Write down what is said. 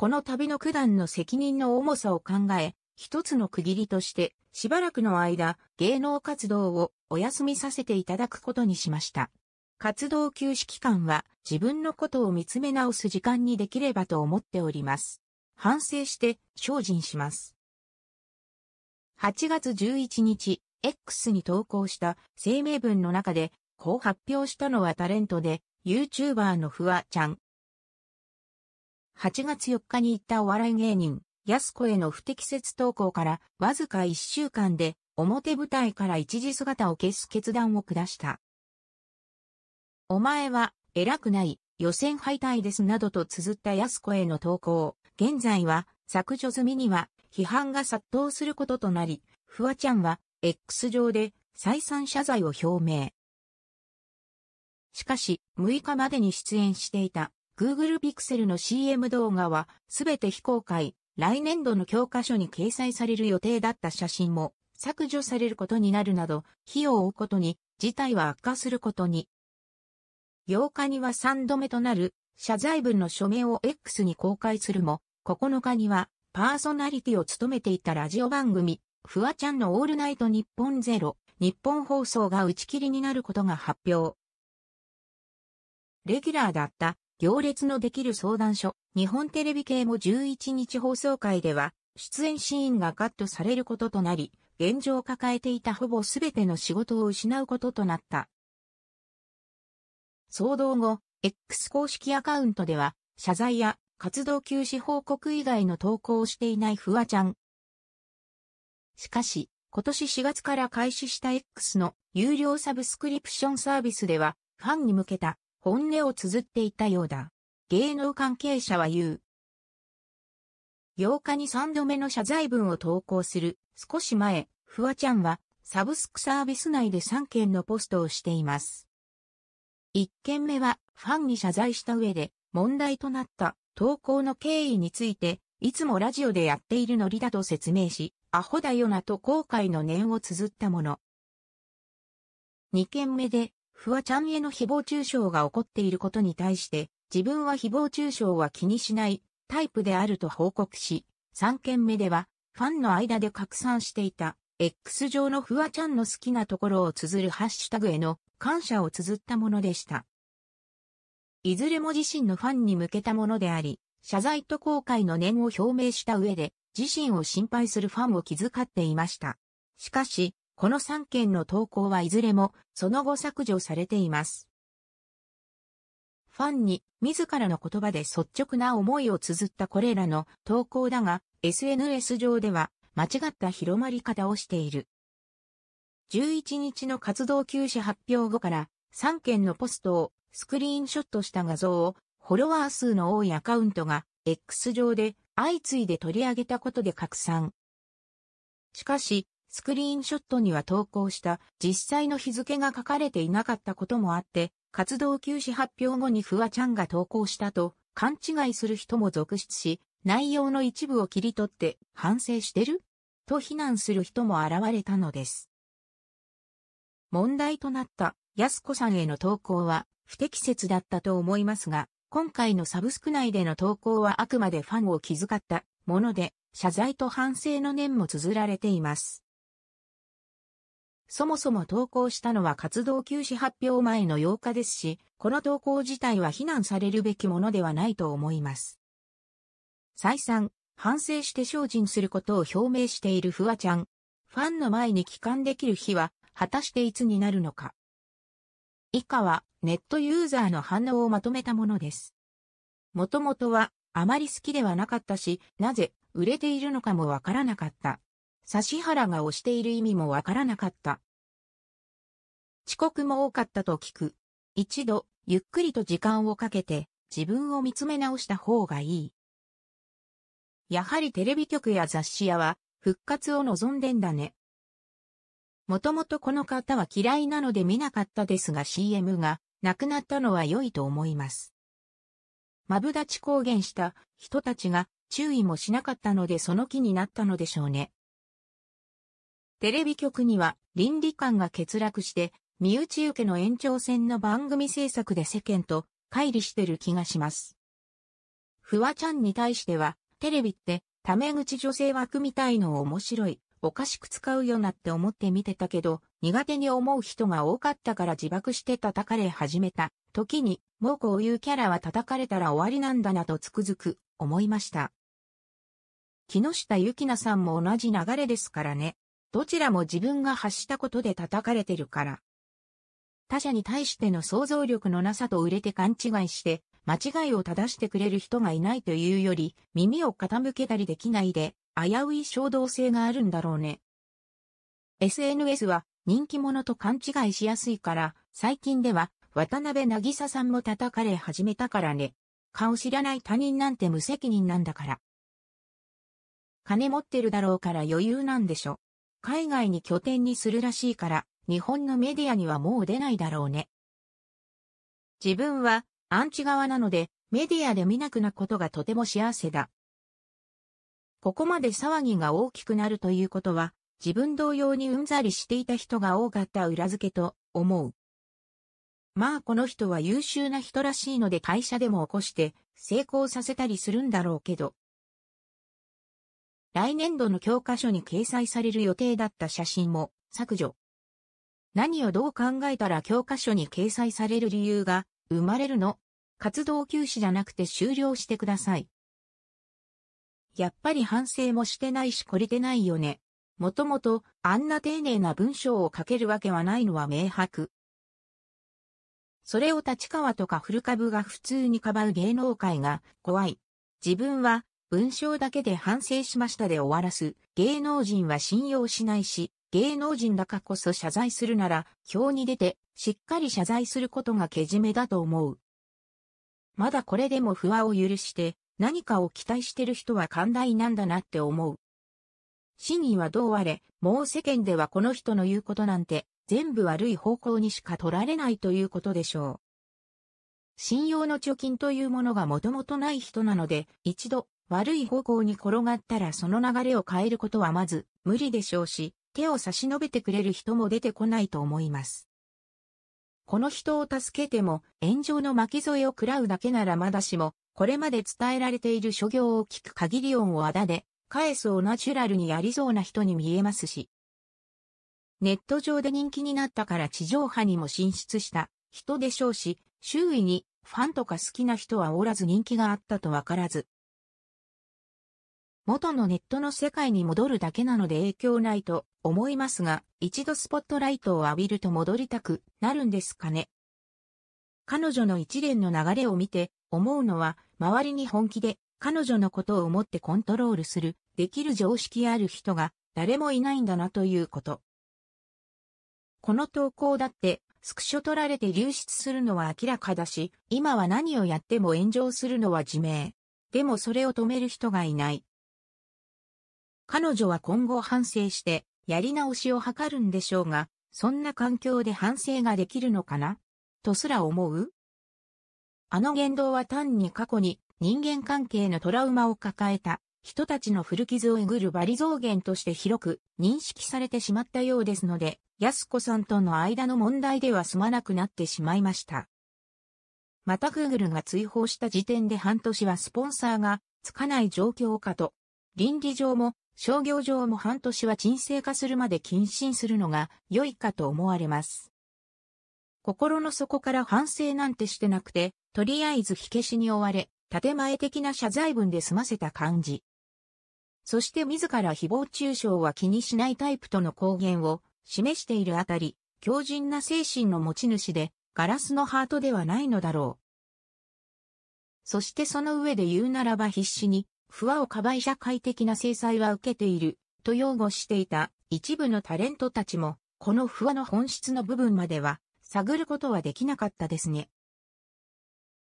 この旅の九段の責任の重さを考え、一つの区切りとして、しばらくの間、芸能活動をお休みさせていただくことにしました。活動休止期間は自分のことを見つめ直す時間にできればと思っております。反省して精進します。8月11日、X に投稿した声明文の中で、こう発表したのはタレントで、YouTuber のフワちゃん、8月4日に行ったお笑い芸人、安子への不適切投稿からわずか1週間で表舞台から一時姿を消す決断を下した。お前は偉くない予選敗退ですなどと綴った安子への投稿。現在は削除済みには批判が殺到することとなり、フワちゃんは X 上で再三謝罪を表明。しかし、6日までに出演していた Google Pixel の CM 動画はすべて非公開、来年度の教科書に掲載される予定だった写真も削除されることになるなど、費用を追うことに、事態は悪化することに。8日には3度目となる謝罪文の署名を X に公開するも、9日にはパーソナリティを務めていたラジオ番組、フワちゃんのオールナイト日本ゼロ、日本放送が打ち切りになることが発表。レギュラーだった行列のできる相談所、日本テレビ系も11日放送会では、出演シーンがカットされることとなり、現状を抱えていたほぼ全ての仕事を失うこととなった。騒動後、X 公式アカウントでは、謝罪や活動休止報告以外の投稿をしていないフワちゃん。しかし、今年4月から開始した X の有料サブスクリプションサービスでは、ファンに向けた本音を綴っていたようだ。芸能関係者は言う。8日に3度目の謝罪文を投稿する少し前、フワちゃんはサブスクサービス内で3件のポストをしています。1件目はファンに謝罪した上で問題となった投稿の経緯について、いつもラジオでやっているノリだと説明し、アホだよなと後悔の念を綴ったもの。2件目でフワちゃんへの誹謗中傷が起こっていることに対して、自分は誹謗中傷は気にしないタイプであると報告し、3件目では、ファンの間で拡散していた、X 上のフワちゃんの好きなところを綴るハッシュタグへの感謝を綴ったものでした。いずれも自身のファンに向けたものであり、謝罪と後悔の念を表明した上で、自身を心配するファンを気遣っていました。しかし、この3件の投稿はいずれもその後削除されています。ファンに自らの言葉で率直な思いを綴ったこれらの投稿だが、SNS 上では間違った広まり方をしている。11日の活動休止発表後から3件のポストをスクリーンショットした画像をフォロワー数の多いアカウントが X 上で相次いで取り上げたことで拡散。しかし、スクリーンショットには投稿した実際の日付が書かれていなかったこともあって、活動休止発表後にフワちゃんが投稿したと勘違いする人も続出し、内容の一部を切り取って反省してると非難する人も現れたのです。問題となった安子さんへの投稿は不適切だったと思いますが、今回のサブスク内での投稿はあくまでファンを気遣ったもので、謝罪と反省の念も綴られています。そもそも投稿したのは活動休止発表前の8日ですし、この投稿自体は非難されるべきものではないと思います。再三、反省して精進することを表明しているフワちゃん。ファンの前に帰還できる日は、果たしていつになるのか。以下は、ネットユーザーの反応をまとめたものです。もともとは、あまり好きではなかったし、なぜ、売れているのかもわからなかった。指原が押している意味もわからなかった。遅刻も多かったと聞く。一度、ゆっくりと時間をかけて、自分を見つめ直した方がいい。やはりテレビ局や雑誌屋は、復活を望んでんだね。もともとこの方は嫌いなので見なかったですが CM がなくなったのは良いと思います。マブダチ公言した人たちが注意もしなかったのでその気になったのでしょうね。テレビ局には倫理観が欠落して、身内受けの延長線の番組制作で世間と乖離してる気がします。フワちゃんに対しては、テレビって、タメ口女性枠みたいの面白い、おかしく使うよなって思って見てたけど、苦手に思う人が多かったから自爆して叩かれ始めた。時に、もうこういうキャラは叩かれたら終わりなんだなとつくづく思いました。木下ゆきなさんも同じ流れですからね。どちらも自分が発したことで叩かれてるから。他者に対しての想像力のなさと売れて勘違いして、間違いを正してくれる人がいないというより、耳を傾けたりできないで、危うい衝動性があるんだろうね。SNS は人気者と勘違いしやすいから、最近では渡辺渚さんも叩かれ始めたからね。顔知らない他人なんて無責任なんだから。金持ってるだろうから余裕なんでしょ。海外に拠点にするらしいから、日本のメディアにはもう出ないだろうね。自分はアンチ側なので、メディアで見なくなことがとても幸せだ。ここまで騒ぎが大きくなるということは、自分同様にうんざりしていた人が多かった裏付けと思う。まあこの人は優秀な人らしいので会社でも起こして成功させたりするんだろうけど、来年度の教科書に掲載される予定だった写真も削除。何をどう考えたら教科書に掲載される理由が生まれるの活動休止じゃなくて終了してください。やっぱり反省もしてないし懲りてないよね。もともとあんな丁寧な文章を書けるわけはないのは明白。それを立川とか古株が普通にかばう芸能界が怖い。自分は文章だけで反省しましたで終わらす。芸能人は信用しないし、芸能人だからこそ謝罪するなら、表に出て、しっかり謝罪することがけじめだと思う。まだこれでも不和を許して、何かを期待してる人は寛大なんだなって思う。真意はどうあれ、もう世間ではこの人の言うことなんて、全部悪い方向にしか取られないということでしょう。信用の貯金というものがもともとない人なので、一度悪い方向に転がったらその流れを変えることはまず無理でしょうし、手を差し伸べてくれる人も出てこないと思います。この人を助けても炎上の巻き添えを食らうだけならまだしも、これまで伝えられている諸行を聞く限り音をあだで、返すをナチュラルにやりそうな人に見えますし。ネット上で人気になったから地上波にも進出した人でしょうし、周囲にファンとか好きな人はおらず人気があったとわからず、元のネットの世界に戻るだけなので影響ないと思いますが、一度スポットライトを浴びると戻りたくなるんですかね。彼女の一連の流れを見て思うのは、周りに本気で彼女のことを思ってコントロールする、できる常識ある人が誰もいないんだなということ。この投稿だってスクショ取られて流出するのは明らかだし、今は何をやっても炎上するのは自明。でもそれを止める人がいない。彼女は今後反省して、やり直しを図るんでしょうが、そんな環境で反省ができるのかなとすら思うあの言動は単に過去に人間関係のトラウマを抱えた人たちの古傷をえぐるバリ増減として広く認識されてしまったようですので、安子さんとの間の問題では済まなくなってしまいました。また Google が追放した時点で半年はスポンサーがつかない状況かと、倫理上も商業上も半年は沈静化するまで謹慎するのが良いかと思われます。心の底から反省なんてしてなくて、とりあえず火消しに追われ、建前的な謝罪文で済ませた感じ。そして自ら誹謗中傷は気にしないタイプとの公言を示しているあたり、強靭な精神の持ち主で、ガラスのハートではないのだろう。そしてその上で言うならば必死に不和を加害社会的な制裁は受けている、と擁護していた一部のタレントたちも、この不和の本質の部分までは、探ることはできなかったですね。